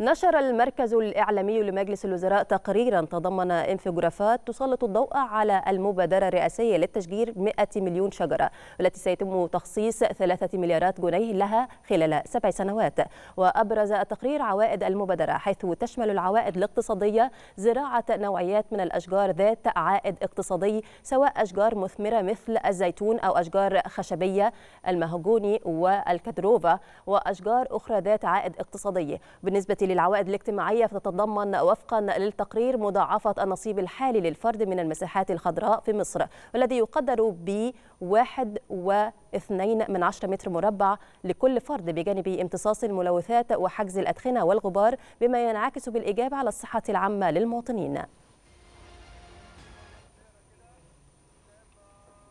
نشر المركز الإعلامي لمجلس الوزراء تقريرا تضمن انفجرافات تسلط الضوء على المبادرة الرئاسية للتشجير 100 مليون شجرة والتي سيتم تخصيص 3 مليارات جنيه لها خلال سبع سنوات وأبرز التقرير عوائد المبادرة حيث تشمل العوائد الاقتصادية زراعة نوعيات من الأشجار ذات عائد اقتصادي سواء أشجار مثمرة مثل الزيتون أو أشجار خشبية المهجوني والكدروفا وأشجار أخرى ذات عائد اقتصادي بالنسبة للعوائد الاجتماعية فتتضمن وفقا للتقرير مضاعفة النصيب الحالي للفرد من المساحات الخضراء في مصر والذي يقدر ب 1.2 من 10 متر مربع لكل فرد بجانب امتصاص الملوثات وحجز الأدخنة والغبار بما ينعكس بالإيجاب على الصحة العامة للمواطنين